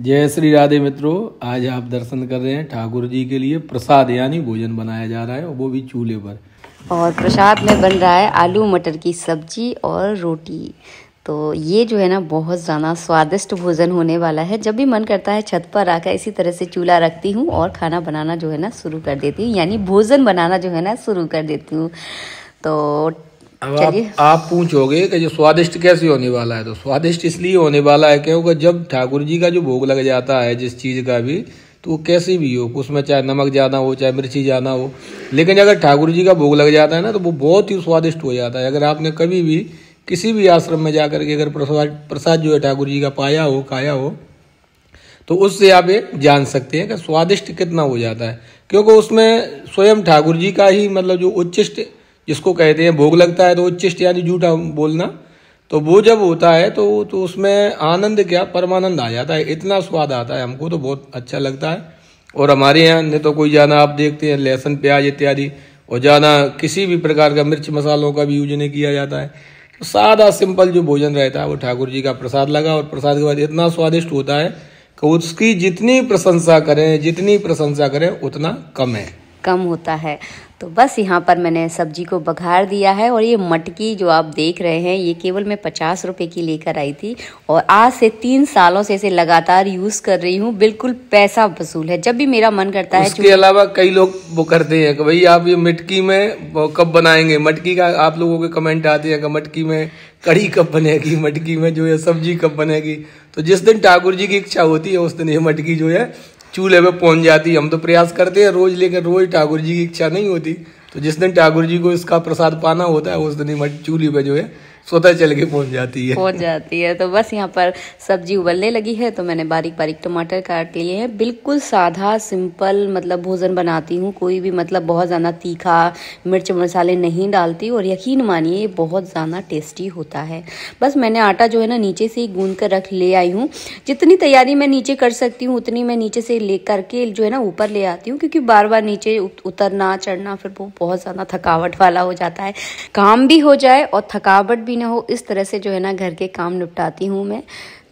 जय श्री राधे मित्रों आज आप दर्शन कर रहे हैं ठाकुर जी के लिए प्रसाद यानी भोजन बनाया जा रहा है वो भी चूल्हे पर और प्रसाद में बन रहा है आलू मटर की सब्जी और रोटी तो ये जो है ना बहुत ज़्यादा स्वादिष्ट भोजन होने वाला है जब भी मन करता है छत पर आकर इसी तरह से चूल्हा रखती हूँ और खाना बनाना जो है ना शुरू कर देती हूँ यानी भोजन बनाना जो है ना शुरू कर देती हूँ तो अब आप आप पूछोगे कि जो स्वादिष्ट कैसे होने वाला है तो स्वादिष्ट इसलिए होने वाला है क्योंकि जब ठाकुर जी का जो भोग लग जाता है जिस चीज़ का भी तो वो कैसे भी हो उसमें चाहे नमक ज़्यादा हो चाहे मिर्ची ज़्यादा हो लेकिन अगर ठाकुर जी का भोग लग जाता है ना तो वो बहुत ही स्वादिष्ट हो जाता है अगर आपने कभी भी किसी भी आश्रम में जा के अगर प्रसाद प्रसाद जो है ठाकुर जी का पाया हो खाया हो तो उससे आप ये जान सकते हैं कि स्वादिष्ट कितना हो जाता है क्योंकि उसमें स्वयं ठाकुर जी का ही मतलब जो उच्चिष्ट जिसको कहते हैं भोग लगता है तो उच्चिष्ट यानी झूठा बोलना तो वो जब होता है तो तो उसमें आनंद क्या परमानंद आ जाता है इतना स्वाद आता है हमको तो बहुत अच्छा लगता है और हमारे यहाँ ने तो कोई जाना आप देखते हैं लहसुन प्याज इत्यादि और जाना किसी भी प्रकार का मिर्च मसालों का भी यूज नहीं किया जाता है तो सादा सिंपल जो भोजन रहता है वो ठाकुर जी का प्रसाद लगा और प्रसाद के बाद इतना स्वादिष्ट होता है कि उसकी जितनी प्रशंसा करें जितनी प्रशंसा करें उतना कम है कम होता है तो बस यहाँ पर मैंने सब्जी को बघार दिया है और ये मटकी जो आप देख रहे हैं ये केवल मैं पचास रुपए की लेकर आई थी और आज से तीन सालों से इसे लगातार यूज कर रही हूँ बिल्कुल पैसा वसूल है जब भी मेरा मन करता है इसके अलावा कई लोग वो करते हैं कि भाई आप ये मिटकी में कब बनाएंगे मटकी का आप लोगों के कमेंट आते हैं कि मटकी में कड़ी कब बनेगी मटकी में जो है सब्जी कब बनेगी तो जिस दिन ठाकुर जी की इच्छा होती है उस दिन ये मटकी जो है चूल्हे पे पहुंच जाती हम तो प्रयास करते हैं रोज लेकिन रोज ठाकुर जी की इच्छा नहीं होती तो जिस दिन ठाकुर जी को इसका प्रसाद पाना होता है उस दिन ही चूल्हे पे जो है पता चल के पहुंच जाती है पहुंच जाती है तो बस यहाँ पर सब्जी उबलने लगी है तो मैंने बारीक बारीक टमाटर काट लिए हैं बिल्कुल सादा सिंपल मतलब भोजन बनाती हूँ कोई भी मतलब बहुत ज़्यादा तीखा मिर्च मसाले नहीं डालती और यकीन मानिए बहुत ज़्यादा टेस्टी होता है बस मैंने आटा जो है ना नीचे से ही गूंद कर रख ले आई हूँ जितनी तैयारी मैं नीचे कर सकती हूँ उतनी मैं नीचे से ले करके जो है ना ऊपर ले आती हूँ क्योंकि बार बार नीचे उतरना चढ़ना फिर वो बहुत ज़्यादा थकावट वाला हो जाता है काम भी हो जाए और थकावट भी ना हो इस तरह से जो है ना घर के काम निपटाती हूँ मैं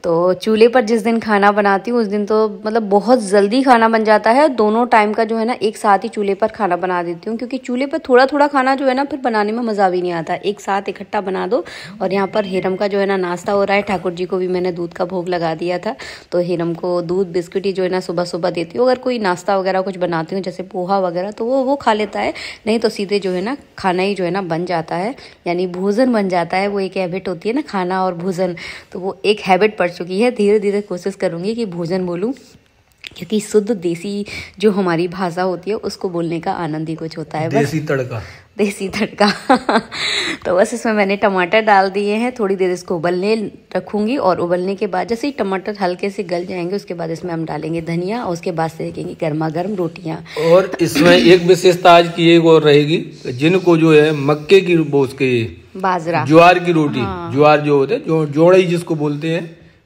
तो चूल्हे पर जिस दिन खाना बनाती हूँ उस दिन तो मतलब बहुत जल्दी खाना बन जाता है दोनों टाइम का जो है ना एक साथ ही चूल्हे पर खाना बना देती हूँ क्योंकि चूल्हे पर थोड़ा थोड़ा खाना जो है ना फिर बनाने में मज़ा भी नहीं आता एक साथ इकट्ठा बना दो और यहाँ पर हिरम का जो है ना नाश्ता हो रहा है ठाकुर जी को भी मैंने दूध का भोग लगा दिया था तो हिरम को दूध बिस्किट ही जो है ना सुबह सुबह देती हूँ अगर कोई नाश्ता वगैरह कुछ बनाती हूँ जैसे पोहा वगैरह तो वो वो खा लेता है नहीं तो सीधे जो है ना खाना ही जो है ना बन जाता है यानी भोजन बन जाता है वो एक हैबिट होती है ना खाना और भोजन तो वो एक हैबिट पड़ चुकी है धीरे धीरे कोशिश करूँगी कि भोजन बोलूँ क्योंकि शुद्ध देसी जो हमारी भाषा होती है उसको बोलने का आनंद ही कुछ होता है देसी तड़का देसी तड़का तो बस इसमें मैंने टमाटर डाल दिए हैं थोड़ी देर इसको उबलने रखूंगी और उबलने के बाद जैसे ही टमाटर हल्के से गल जाएंगे उसके बाद इसमें हम डालेंगे धनिया और उसके बाद देखेंगे गर्मा गर्म रोटियाँ और इसमें एक विशेषता आज की एक और रहेगी जिनको जो है मक्के की बाजरा ज्वार की रोटी हाँ। ज्वार जो होते हैं जोड़ई जिसको बोलते हैं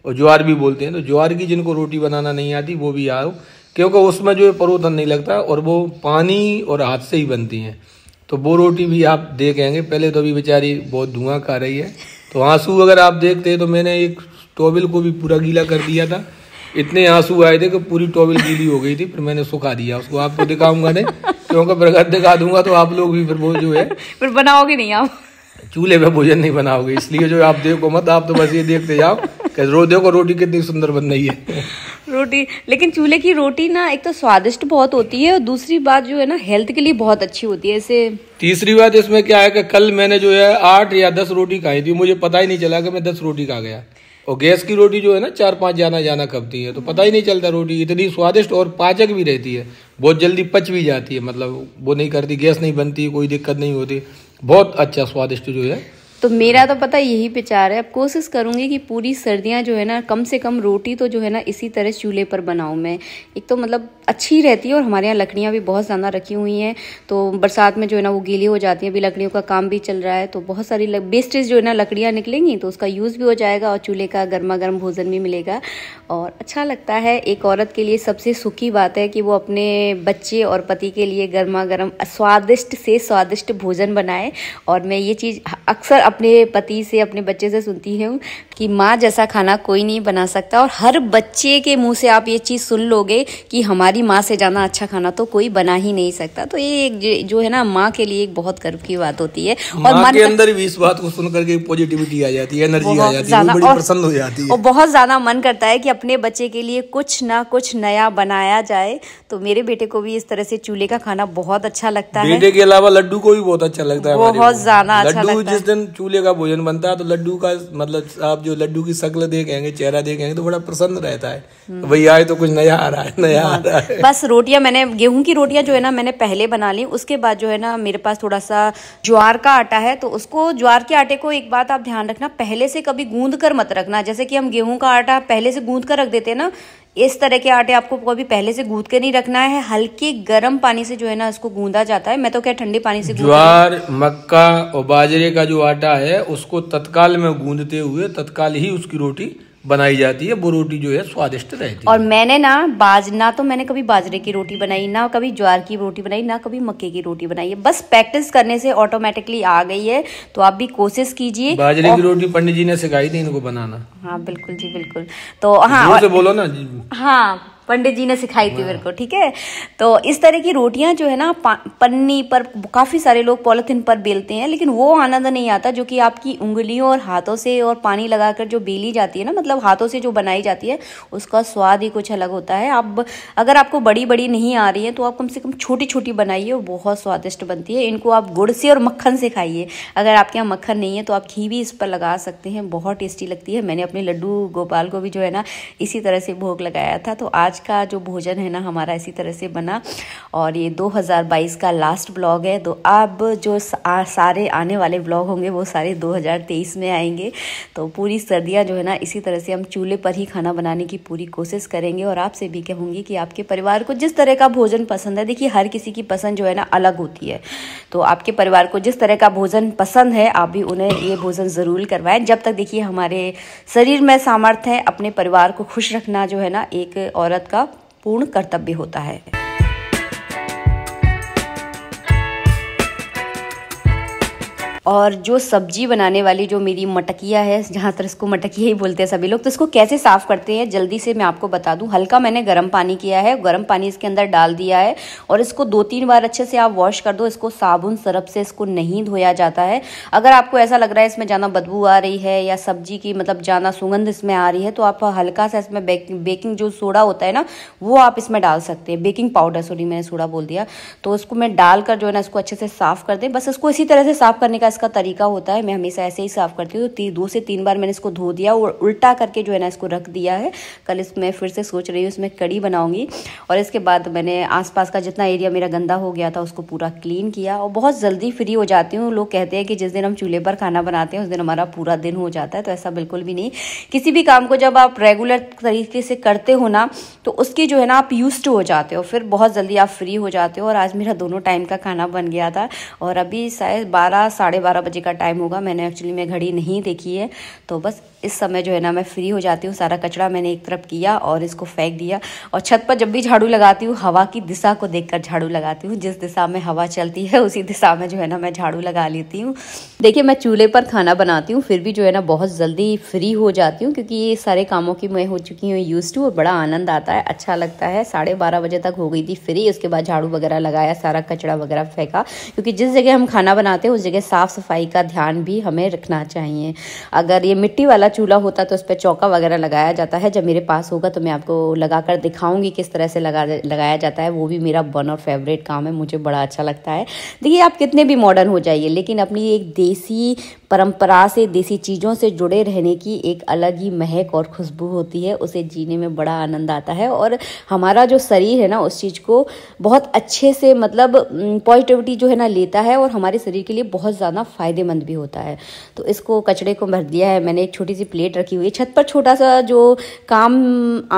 और ज्वार भी बोलते हैं तो ज्वार की जिनको रोटी बनाना नहीं आती वो भी आओ क्योंकि उसमें जो है परोधन नहीं लगता और वो पानी और हाथ से ही बनती हैं तो वो रोटी भी आप देखेंगे पहले तो अभी बेचारी बहुत धुआं खा रही है तो आंसू अगर आप देखते हैं तो मैंने एक टॉवल को भी पूरा गीला कर दिया था इतने आंसू आए थे कि पूरी टॉवल गीली हो गई थी फिर मैंने सुखा दिया उसको आपको दिखाऊंगा नहीं क्योंकि प्रगत दिखा दूंगा तो आप लोग भी फिर वो जो है फिर बनाओगे नहीं आप चूल्हे पे भोजन नहीं बनाओगे इसलिए जो आप देखो मत आप तो बस ये देखते जाओ कि रो देखो रोटी कितनी सुंदर बन रही है रोटी लेकिन चूल्हे की रोटी ना एक तो स्वादिष्ट बहुत होती है और दूसरी बात जो है ना हेल्थ के लिए बहुत अच्छी होती है इसे तीसरी बात इसमें क्या है कि कल मैंने जो है आठ या दस रोटी खाई थी मुझे पता ही नहीं चला कि मैं दस रोटी खा गया और गैस की रोटी जो है ना चार पांच जाना जाना कपती है तो पता ही नहीं चलता रोटी इतनी स्वादिष्ट और पाचक भी रहती है बहुत जल्दी पच भी जाती है मतलब वो नहीं करती गैस नहीं बनती कोई दिक्कत नहीं होती बहुत अच्छा स्वादिष्ट जो है तो मेरा तो पता यही विचार है अब कोशिश करूँगी कि पूरी सर्दियाँ जो है ना कम से कम रोटी तो जो है ना इसी तरह चूल्हे पर बनाऊँ मैं एक तो मतलब अच्छी रहती है और हमारे यहाँ लकड़ियाँ भी बहुत ज़्यादा रखी हुई हैं तो बरसात में जो है ना वो गीली हो जाती हैं अभी लकड़ियों का काम भी चल रहा है तो बहुत सारी वेस्टेज जो है ना लकड़ियाँ निकलेंगी तो उसका यूज़ भी हो जाएगा और चूल्हे का गर्मा गर्म भोजन भी मिलेगा और अच्छा लगता है एक औरत के लिए सबसे सुखी बात है कि वो अपने बच्चे और पति के लिए गर्मा गर्म स्वादिष्ट से स्वादिष्ट भोजन बनाए और मैं ये चीज़ अक्सर अपने पति से अपने बच्चे से सुनती हूँ कि माँ जैसा खाना कोई नहीं बना सकता और हर बच्चे के मुंह से आप ये चीज़ सुन लोगे कि हमारी माँ से ज़्यादा अच्छा खाना तो कोई बना ही नहीं सकता तो ये जो है ना माँ के लिए एक बहुत गर्व की बात होती है और माँ के तो अंदर भी इस बात को सुन करके पॉजिटिविटी आ जाती है एनर्जी आ जाती है प्रसन्न हो जाती है और बहुत ज़्यादा मन करता है कि अपने बच्चे के लिए कुछ ना कुछ नया बनाया जाए तो मेरे बेटे को भी इस तरह से चूल्हे का खाना बहुत अच्छा लगता है बेटे के अलावा लड्डू को भी बहुत अच्छा लगता है बहुत ज्यादा अच्छा लगता है जिस दिन चूल्हे का भोजन बनता है तो लड्डू का मतलब आप जो लड्डू की शक्ल देखेंगे चेहरा देखेंगे तो बड़ा प्रसन्न रहता है हम्म। भाई आए तो कुछ नया आ रहा है नया आ हाँ। रहा है बस रोटियां मैंने गेहूं की रोटियां जो है ना मैंने पहले बना ली उसके बाद जो है ना मेरे पास थोड़ा सा ज्वार का आटा है तो उसको ज्वार के आटे को एक बात आप ध्यान रखना पहले से कभी गूंद कर मत रखना जैसे कि हम गेहूं का आटा पहले से गूंद कर रख देते हैं ना इस तरह के आटे आपको कभी पहले से गूंद के नहीं रखना है हल्के गर्म पानी से जो है ना इसको गूंदा जाता है मैं तो क्या ठंडे पानी से ज्वार मक्का और बाजरे का जो आटा है उसको तत्काल में गूंदते हुए तत्काल ही उसकी रोटी बनाई जाती है वो रोटी जो है स्वादिष्ट रहती और मैंने ना बाज ना तो मैंने कभी बाजरे की रोटी बनाई ना कभी ज्वार की रोटी बनाई ना कभी मक्के की रोटी बनाई है बस प्रैक्टिस करने से ऑटोमेटिकली आ गई है तो आप भी कोशिश कीजिए बाजरे और... की रोटी पंडित जी ने सिखाई थी इनको बनाना हाँ बिल्कुल जी बिल्कुल तो हाँ बोलो ना हाँ पंडित जी ने सिखाई थी मेरे हाँ। को ठीक है तो इस तरह की रोटियां जो है ना पन्नी पर काफ़ी सारे लोग पॉलिथिन पर बेलते हैं लेकिन वो आनंद नहीं आता जो कि आपकी उंगलियों और हाथों से और पानी लगाकर जो बेली जाती है ना मतलब हाथों से जो बनाई जाती है उसका स्वाद ही कुछ अलग होता है आप अगर आपको बड़ी बड़ी नहीं आ रही है तो आप कम से कम छोटी छोटी बनाइए और बहुत स्वादिष्ट बनती है इनको आप गुड़ से और मक्खन से खाइए अगर आपके यहाँ मक्खन नहीं है तो आप घी भी इस पर लगा सकते हैं बहुत टेस्टी लगती है मैंने अपने लड्डू गोपाल को भी जो है ना इसी तरह से भोग लगाया था तो आज का जो भोजन है ना हमारा इसी तरह से बना और ये 2022 का लास्ट ब्लॉग है तो अब जो सारे आने वाले ब्लॉग होंगे वो सारे 2023 में आएंगे तो पूरी सर्दियाँ जो है ना इसी तरह से हम चूल्हे पर ही खाना बनाने की पूरी कोशिश करेंगे और आपसे भी कहूँगी कि आपके परिवार को जिस तरह का भोजन पसंद है देखिए हर किसी की पसंद जो है ना अलग होती है तो आपके परिवार को जिस तरह का भोजन पसंद है आप भी उन्हें ये भोजन ज़रूर करवाएं जब तक देखिए हमारे शरीर में सामर्थ्य है अपने परिवार को खुश रखना जो है ना एक औरत का पूर्ण कर्तव्य होता है और जो सब्जी बनाने वाली जो मेरी मटकिया है जहाँ तक इसको मटकिया ही बोलते हैं सभी लोग तो इसको कैसे साफ करते हैं जल्दी से मैं आपको बता दूँ हल्का मैंने गर्म पानी किया है गर्म पानी इसके अंदर डाल दिया है और इसको दो तीन बार अच्छे से आप वॉश कर दो इसको साबुन सरफ से इसको नहीं धोया जाता है अगर आपको ऐसा लग रहा है इसमें जाना बदबू आ रही है या सब्जी की मतलब जाना सुगंध इसमें आ रही है तो आप हल्का सा इसमें बेकिंग जो सोडा होता है ना वो आप इसमें डाल सकते हैं बेकिंग पाउडर सॉरी मैंने सोडा बोल दिया तो उसको मैं डाल कर जो है ना इसको अच्छे से साफ कर दें बस इसको इसी तरह से साफ करने का इसका तरीका होता है मैं हमेशा ऐसे ही साफ़ करती हूँ तो दो से तीन बार मैंने इसको धो दिया और उल्टा करके जो है ना इसको रख दिया है कल इस मैं फिर से सोच रही हूँ इसमें कड़ी बनाऊंगी और इसके बाद मैंने आसपास का जितना एरिया मेरा गंदा हो गया था उसको पूरा क्लीन किया और बहुत जल्दी फ्री हो जाती हूँ लोग कहते हैं कि जिस दिन हम चूल्हे पर खाना बनाते हैं उस दिन हमारा पूरा दिन हो जाता है तो ऐसा बिल्कुल भी नहीं किसी भी काम को जब आप रेगुलर तरीके से करते हो ना तो उसकी जो है ना आप यूज हो जाते हो फिर बहुत जल्दी आप फ्री हो जाते हो और आज मेरा दोनों टाइम का खाना बन गया था और अभी शायद बारह साढ़े बारह बजे का टाइम होगा मैंने एक्चुअली में घड़ी नहीं देखी है तो बस इस समय जो है ना मैं फ्री हो जाती हूँ सारा कचरा मैंने एक तरफ किया और इसको फेंक दिया और छत पर जब भी झाड़ू लगाती हूँ हवा की दिशा को देखकर झाड़ू लगाती हूँ जिस दिशा में हवा चलती है उसी दिशा में जो है ना मैं झाड़ू लगा लेती हूँ देखिए मैं चूल्हे पर खाना बनाती हूँ फिर भी जो है ना बहुत जल्दी फ्री हो जाती हूँ क्योंकि ये सारे कामों की मैं हो चुकी हूँ यूज़ टू और बड़ा आनंद आता है अच्छा लगता है साढ़े बारह बजे तक हो गई थी फ्री उसके बाद झाड़ू वगैरह लगाया सारा कचरा वगैरह फेंका क्योंकि जिस जगह हम खाना बनाते हैं उस जगह साफ़ सफाई का ध्यान भी हमें रखना चाहिए अगर ये मिट्टी वाला चूल्हा होता तो उस पर चौका वगैरह लगाया जाता है जब मेरे पास होगा तो मैं आपको लगा कर दिखाऊंगी किस तरह से लगा लगाया जाता है वो भी मेरा वन और फेवरेट काम है मुझे बड़ा अच्छा लगता है देखिए आप कितने भी मॉडर्न हो जाइए लेकिन अपनी एक देसी परंपरा से देसी चीज़ों से जुड़े रहने की एक अलग ही महक और खुशबू होती है उसे जीने में बड़ा आनंद आता है और हमारा जो शरीर है ना उस चीज़ को बहुत अच्छे से मतलब पॉजिटिविटी जो है ना लेता है और हमारे शरीर के लिए बहुत ज़्यादा फायदेमंद भी होता है तो इसको कचड़े को भर दिया है मैंने एक छोटी सी प्लेट रखी हुई है छत पर छोटा सा जो काम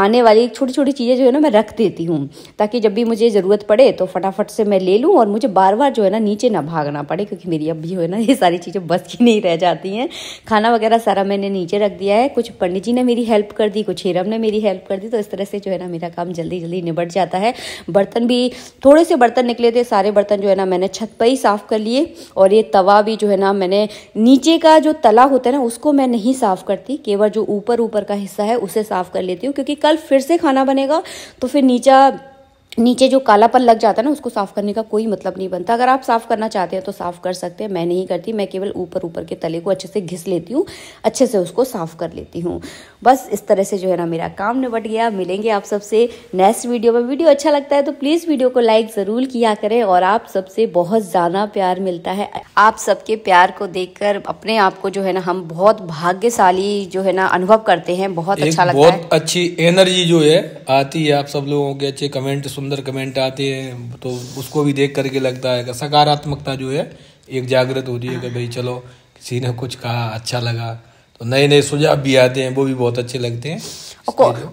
आने वाली छोटी छोटी चीज़ें जो है ना मैं रख देती हूँ ताकि जब भी मुझे ज़रूरत पड़े तो फटाफट से मैं ले लूँ और मुझे बार बार जो है ना नीचे ना भागना पड़े क्योंकि मेरी अब भी जो है ना ये सारी चीज़ें बस की नहीं रह जाती हैं खाना वगैरह सारा मैंने नीचे रख दिया है कुछ पंडित जी ने मेरी हेल्प कर दी कुछ हिरम ने मेरी हेल्प कर दी तो इस तरह से जो है ना मेरा काम जल्दी जल्दी निबट जाता है बर्तन भी थोड़े से बर्तन निकले थे सारे बर्तन जो है ना मैंने छत पर ही साफ़ कर लिए और ये तवा भी जो है ना मैंने नीचे का जो तला होता है ना उसको मैं नहीं साफ़ करती केवल जो ऊपर ऊपर का हिस्सा है उसे साफ़ कर लेती हूँ क्योंकि कल फिर से खाना बनेगा तो फिर नीचा नीचे जो कालापन लग जाता है ना उसको साफ़ करने का कोई मतलब नहीं बनता अगर आप साफ़ करना चाहते हैं तो साफ़ कर सकते हैं मैं नहीं करती मैं केवल ऊपर ऊपर के तले को अच्छे से घिस लेती हूँ अच्छे से उसको साफ़ कर लेती हूँ बस इस तरह से जो है ना मेरा काम निपट गया मिलेंगे आप सबसे नेक्स्ट वीडियो में वीडियो अच्छा लगता है तो प्लीज़ वीडियो को लाइक ज़रूर किया करें और आप सबसे बहुत ज़्यादा प्यार मिलता है आप सबके प्यार को देख अपने आप को जो है ना हम बहुत भाग्यशाली जो है ना अनुभव करते हैं बहुत अच्छा लगता है अच्छी एनर्जी जो है आती है आप सब लोगों के अच्छे कमेंट सुंदर कमेंट आते हैं तो उसको भी देख करके लगता है सकारात्मकता जो है एक जागृत होती है कि भाई चलो किसी ने कुछ कहा अच्छा लगा तो नए नए सुझाव भी आते हैं वो भी बहुत अच्छे लगते हैं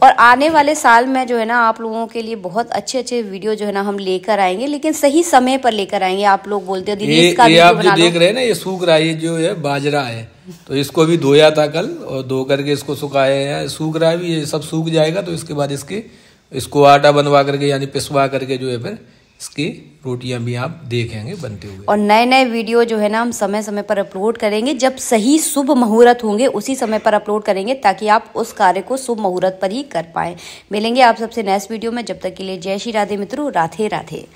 और आने वाले साल में जो है ना आप लोगों के लिए बहुत अच्छे अच्छे वीडियो जो है ना हम लेकर आएंगे लेकिन सही समय पर लेकर आएंगे आप लोग बोलते हैं ये, ये आप जो देख रहे हैं ना ये सूख रहा है जो है बाजरा है तो इसको भी धोया था कल और धो करके इसको सुखाया है सूख रहा है भी ये सब सूख जाएगा तो इसके बाद इसके इसको आटा बनवा करके यानी पिसवा करके जो है फिर इसकी रोटियां भी आप देखेंगे बनते हुए और नए नए वीडियो जो है ना हम समय समय पर अपलोड करेंगे जब सही शुभ मुहूर्त होंगे उसी समय पर अपलोड करेंगे ताकि आप उस कार्य को शुभ मुहूर्त पर ही कर पाए मिलेंगे आप सबसे नेक्स्ट वीडियो में जब तक के लिए जय श्री राधे मित्रों राधे राधे